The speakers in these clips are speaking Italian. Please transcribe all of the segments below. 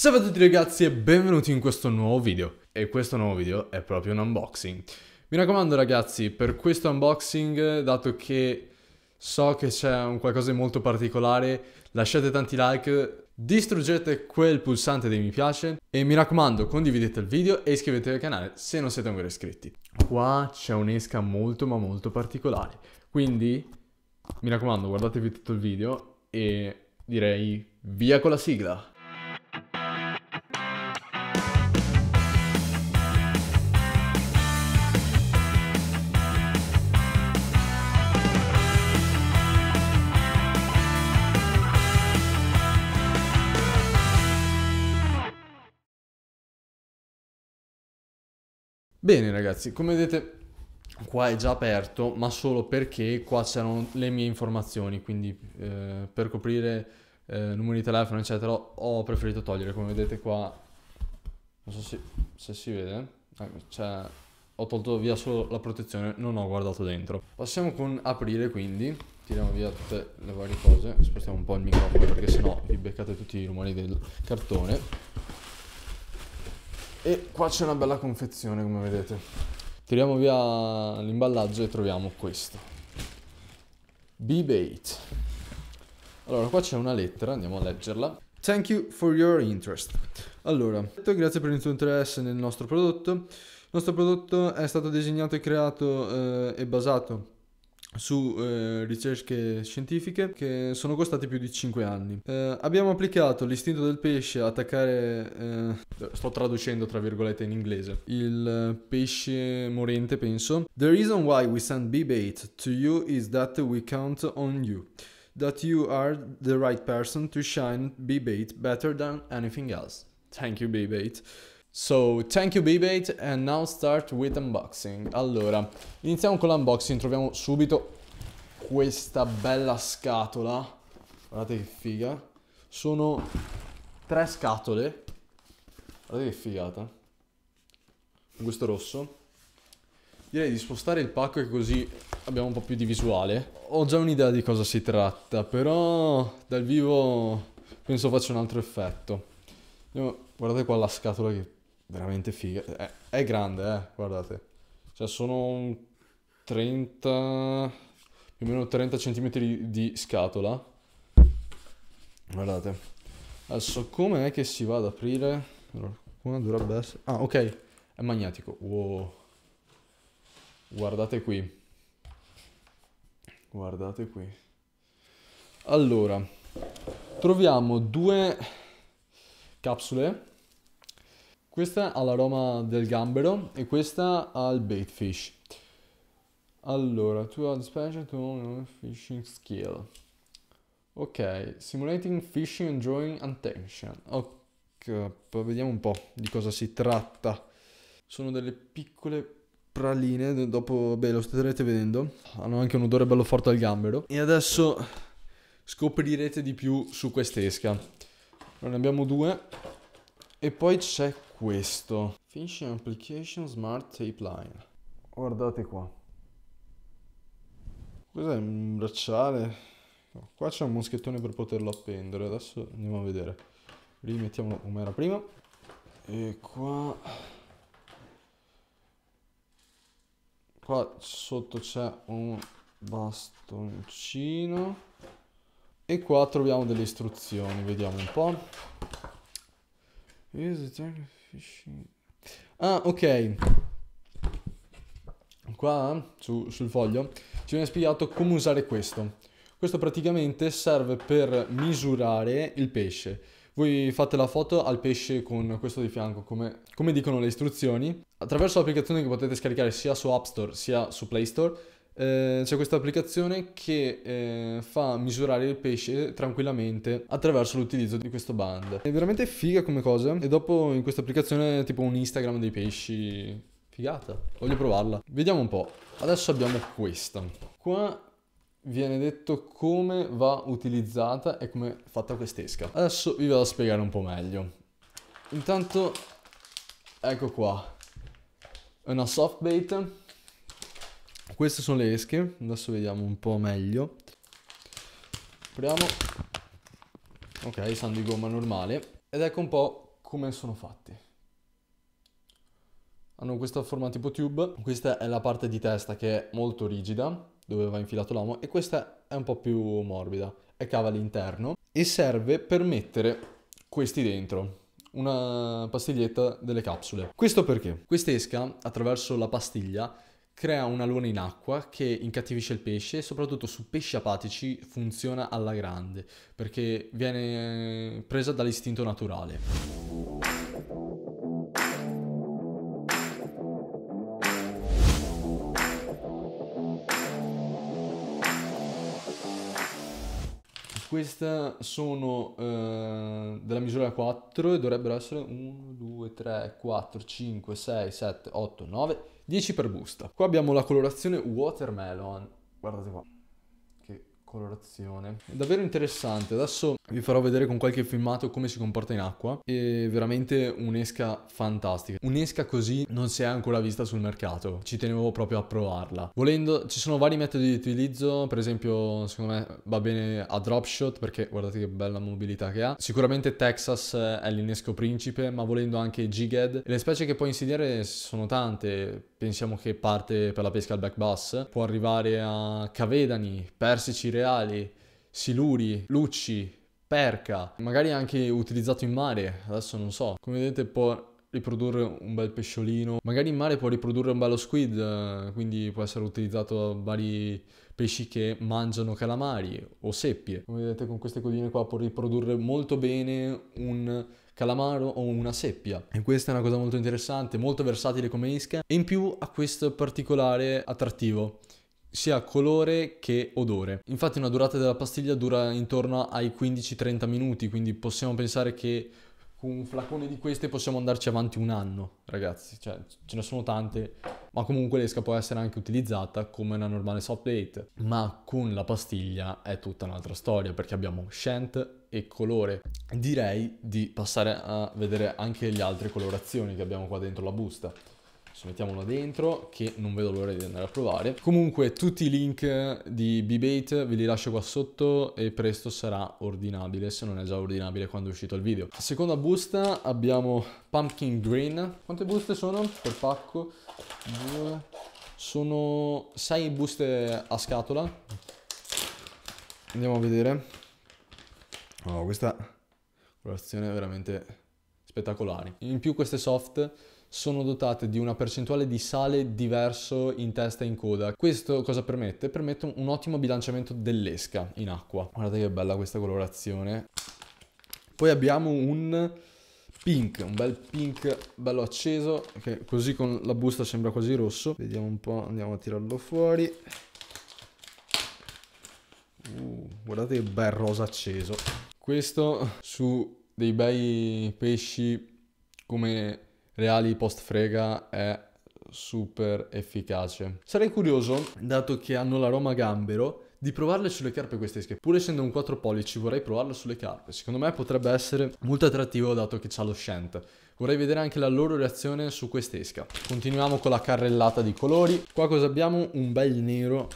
Salve a tutti ragazzi e benvenuti in questo nuovo video. E questo nuovo video è proprio un unboxing. Mi raccomando ragazzi, per questo unboxing, dato che so che c'è un qualcosa di molto particolare, lasciate tanti like, distruggete quel pulsante dei mi piace e mi raccomando condividete il video e iscrivetevi al canale se non siete ancora iscritti. Qua c'è un'esca molto ma molto particolare, quindi mi raccomando guardatevi tutto il video e direi via con la sigla! Bene ragazzi, come vedete qua è già aperto, ma solo perché qua c'erano le mie informazioni, quindi eh, per coprire eh, numeri di telefono eccetera ho preferito togliere, come vedete qua, non so se, se si vede, cioè, ho tolto via solo la protezione, non ho guardato dentro. Passiamo con aprire quindi, tiriamo via tutte le varie cose, spostiamo un po' il microfono perché sennò vi beccate tutti i rumori del cartone. E qua c'è una bella confezione, come vedete. Tiriamo via l'imballaggio e troviamo questo. B-Bait. Allora, qua c'è una lettera, andiamo a leggerla. Thank you for your interest. Allora, grazie per il tuo interesse nel nostro prodotto. Il nostro prodotto è stato disegnato e creato eh, e basato su eh, ricerche scientifiche che sono costate più di 5 anni. Eh, abbiamo applicato l'istinto del pesce a attaccare, eh, eh sto traducendo tra virgolette in inglese, il eh, pesce morente penso. The reason why we send B-bait to you is that we count on you. That you are the right person to shine B-bait better than anything else. Thank you B-bait. So, thank you Bbate and now start with unboxing. Allora, iniziamo con l'unboxing, troviamo subito questa bella scatola. Guardate che figa. Sono tre scatole. Guardate che figata. Con questo rosso. Direi di spostare il pacco che così abbiamo un po' più di visuale. Ho già un'idea di cosa si tratta, però dal vivo penso faccia un altro effetto. Guardate qua la scatola che veramente figa. È, è grande, eh, guardate. Cioè sono 30, più o meno 30 cm di, scatola. Guardate. Adesso com'è che si va ad aprire? Allora, dovrebbe essere? Ah, ok, è magnetico. Wow. Guardate qui. Guardate qui. Allora, troviamo due capsule questa ha l'aroma del gambero e questa ha il bait fish. Allora, tu add special to fishing skill. Ok, simulating fishing and drawing attention. Ok, vediamo un po' di cosa si tratta. Sono delle piccole praline, dopo, beh, lo starete vedendo. Hanno anche un odore bello forte al gambero. E adesso scoprirete di più su quest'esca. Ne abbiamo due. E poi c'è questo. Finishing Application Smart Tape Line. Guardate qua. Cos'è un bracciale? No, qua c'è un moschettone per poterlo appendere. Adesso andiamo a vedere. Rimettiamo come era prima. E qua... Qua sotto c'è un bastoncino. E qua troviamo delle istruzioni. Vediamo un po'. Use the Ah, ok. Qua su, sul foglio ci viene spiegato come usare questo. Questo praticamente serve per misurare il pesce. Voi fate la foto al pesce con questo di fianco, come, come dicono le istruzioni. Attraverso l'applicazione che potete scaricare sia su App Store sia su Play Store, eh, c'è questa applicazione che eh, fa misurare il pesce tranquillamente attraverso l'utilizzo di questo band. È veramente figa come cosa e dopo in questa applicazione è tipo un Instagram dei pesci. Figata, voglio provarla. Vediamo un po'. Adesso abbiamo questa. Qua viene detto come va utilizzata e come è fatta quest'esca. Adesso vi vado a spiegare un po' meglio. Intanto, ecco qua, È una soft bait queste sono le esche, adesso vediamo un po' meglio. Apriamo. Ok, sono di gomma normale. Ed ecco un po' come sono fatti hanno questa forma tipo tube, questa è la parte di testa che è molto rigida, dove va infilato l'amo, e questa è un po' più morbida, e cava all'interno, e serve per mettere questi dentro, una pastiglietta delle capsule. Questo perché? Quest'esca, attraverso la pastiglia, crea un alone in acqua che incattivisce il pesce e soprattutto su pesci apatici funziona alla grande perché viene eh, presa dall'istinto naturale. Queste sono eh, della misura 4 e dovrebbero essere 1, 2, 3, 4, 5, 6, 7, 8, 9, 10 per busta. Qua abbiamo la colorazione watermelon. Guardate qua. Che colorazione. È davvero interessante. Adesso vi farò vedere con qualche filmato come si comporta in acqua. È veramente un'esca fantastica. Un'esca così non si è ancora vista sul mercato. Ci tenevo proprio a provarla. Volendo, ci sono vari metodi di utilizzo. Per esempio, secondo me va bene a drop shot perché guardate che bella mobilità che ha. Sicuramente Texas è l'inesco principe, ma volendo anche Jighead. le specie che puoi insidiare sono tante pensiamo che parte per la pesca al back bass, può arrivare a cavedani, persici reali, siluri, lucci, perca, magari anche utilizzato in mare, adesso non so. Come vedete può riprodurre un bel pesciolino, magari in mare può riprodurre un bello squid, eh, quindi può essere utilizzato da vari pesci che mangiano calamari o seppie. Come vedete con queste codine qua può riprodurre molto bene un calamaro o una seppia. E questa è una cosa molto interessante, molto versatile come esca. E in più ha questo particolare attrattivo sia colore che odore. Infatti una durata della pastiglia dura intorno ai 15-30 minuti, quindi possiamo pensare che con un flacone di queste possiamo andarci avanti un anno, ragazzi, cioè ce ne sono tante, ma comunque l'esca può essere anche utilizzata come una normale soft date, ma con la pastiglia è tutta un'altra storia perché abbiamo scent e colore. Direi di passare a vedere anche le altre colorazioni che abbiamo qua dentro la busta. Adesso mettiamolo dentro che non vedo l'ora di andare a provare. Comunque tutti i link di Bbate ve li lascio qua sotto e presto sarà ordinabile se non è già ordinabile quando è uscito il video. A seconda busta abbiamo Pumpkin Green. Quante buste sono per pacco? Due. Sono 6 buste a scatola. Andiamo a vedere. Oh, questa colorazione è veramente spettacolare. In più queste soft sono dotate di una percentuale di sale diverso in testa e in coda. Questo cosa permette? Permette un ottimo bilanciamento dell'esca in acqua. Guardate che bella questa colorazione. Poi abbiamo un pink, un bel pink bello acceso, che così con la busta sembra quasi rosso. Vediamo un po', andiamo a tirarlo fuori. Uh, guardate che bel rosa acceso. Questo su dei bei pesci come reali post frega è super efficace. Sarei curioso, dato che hanno l'aroma Gambero, di provarle sulle carpe queste schede. Pur essendo un 4 pollici vorrei provarlo sulle carpe. Secondo me potrebbe essere molto attrattivo dato che c'ha lo scent. Vorrei vedere anche la loro reazione su quest'esca. Continuiamo con la carrellata di colori. Qua cosa abbiamo? Un bel nero,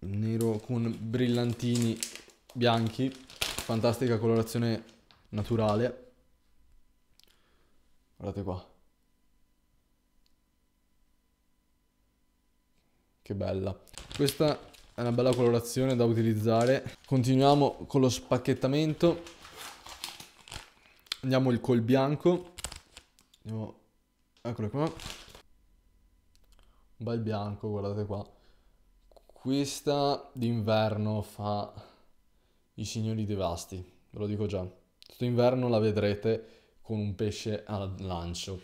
nero con brillantini bianchi. Fantastica colorazione naturale. Guardate qua. Che bella. Questa è una bella colorazione da utilizzare. Continuiamo con lo spacchettamento. Andiamo il col bianco. Andiamo... Eccolo qua. Un bel bianco, guardate qua. Questa d'inverno fa i signori devasti, ve lo dico già. Questo inverno la vedrete con un pesce al lancio.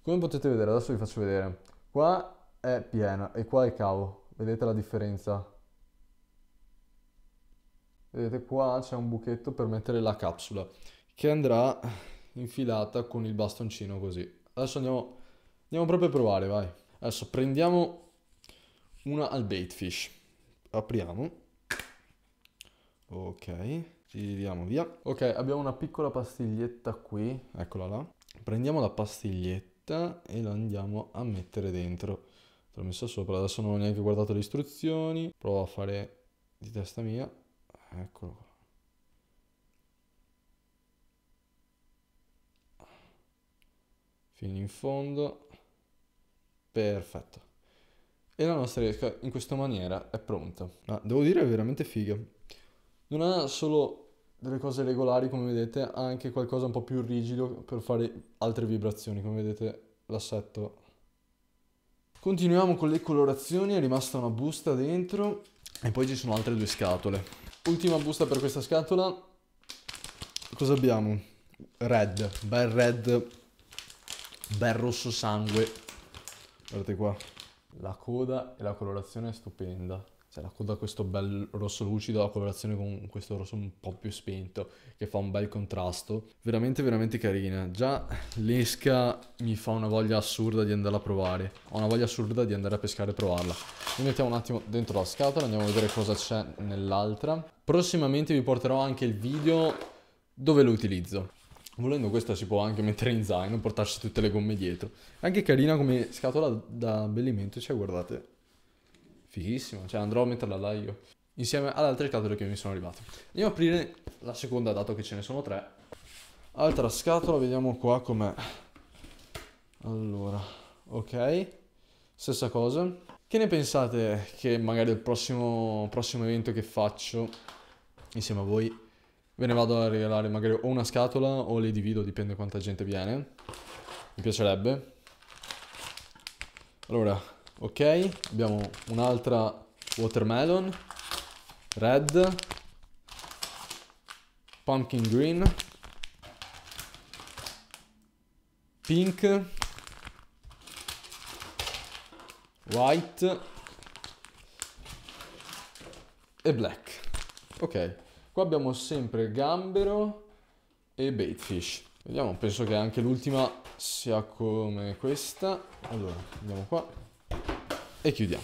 Come potete vedere, adesso vi faccio vedere. Qua è piena e qua è cavo. Vedete la differenza? Vedete qua c'è un buchetto per mettere la capsula che andrà infilata con il bastoncino così. Adesso andiamo, andiamo proprio a provare, vai. Adesso prendiamo una al bait fish. Apriamo. Ok. Giriamo via. Ok, abbiamo una piccola pastiglietta qui. Eccola là. Prendiamo la pastiglietta e la andiamo a mettere dentro l'ho messa sopra, adesso non ho neanche guardato le istruzioni, provo a fare di testa mia, eccolo qua. Fino in fondo, perfetto. E la nostra riesca in questa maniera è pronta. Ma devo dire è veramente figa. Non ha solo delle cose regolari come vedete, ha anche qualcosa un po' più rigido per fare altre vibrazioni, come vedete l'assetto Continuiamo con le colorazioni, è rimasta una busta dentro e poi ci sono altre due scatole. Ultima busta per questa scatola. Cosa abbiamo? Red, bel red, bel rosso sangue. Guardate qua, la coda e la colorazione è stupenda cioè la coda questo bel rosso lucido, la colorazione con questo rosso un po' più spento, che fa un bel contrasto, veramente veramente carina. Già l'esca mi fa una voglia assurda di andarla a provare, ho una voglia assurda di andare a pescare e provarla. Mi mettiamo un attimo dentro la scatola, andiamo a vedere cosa c'è nell'altra. Prossimamente vi porterò anche il video dove lo utilizzo. Volendo questa si può anche mettere in zaino, portarsi tutte le gomme dietro. Anche carina come scatola da abbellimento, cioè guardate, Fighissimo, cioè andrò a metterla là io. Insieme ad altre scatole che mi sono arrivate. Andiamo a aprire la seconda, dato che ce ne sono tre. Altra scatola, vediamo qua com'è. Allora, ok. Stessa cosa. Che ne pensate che magari il prossimo, prossimo evento che faccio insieme a voi ve ne vado a regalare magari o una scatola o le divido, dipende quanta gente viene. Mi piacerebbe. Allora, Ok, abbiamo un'altra watermelon, red, pumpkin green, pink, white e black. Ok, qua abbiamo sempre gambero e baitfish. Vediamo, penso che anche l'ultima sia come questa. Allora, andiamo qua e chiudiamo.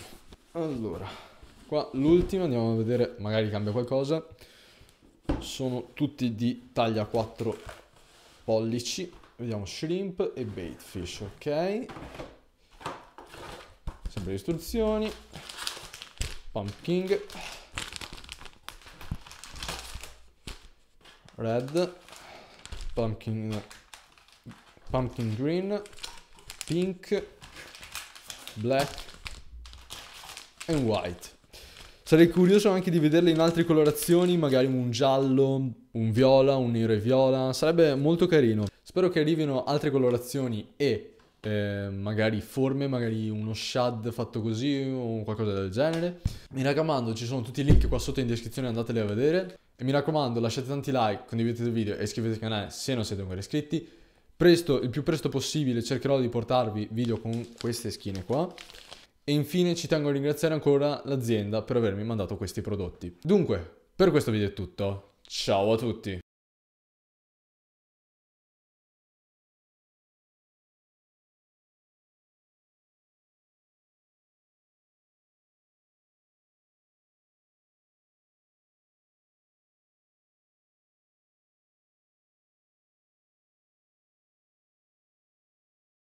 Allora, qua l'ultima, andiamo a vedere, magari cambia qualcosa. Sono tutti di taglia 4 pollici. Vediamo shrimp e bait fish, ok. Sempre le istruzioni. Pumpkin. Red. Pumpkin pumpkin green, pink, black, and white. Sarei curioso anche di vederle in altre colorazioni, magari un giallo, un viola, un nero e viola, sarebbe molto carino. Spero che arrivino altre colorazioni e eh, magari forme, magari uno shad fatto così o qualcosa del genere. Mi raccomando, ci sono tutti i link qua sotto in descrizione, andateli a vedere. E mi raccomando, lasciate tanti like, condividete il video e iscrivetevi al canale se non siete ancora iscritti. Presto, il più presto possibile, cercherò di portarvi video con queste skin qua. E infine ci tengo a ringraziare ancora l'azienda per avermi mandato questi prodotti. Dunque, per questo video è tutto. Ciao a tutti!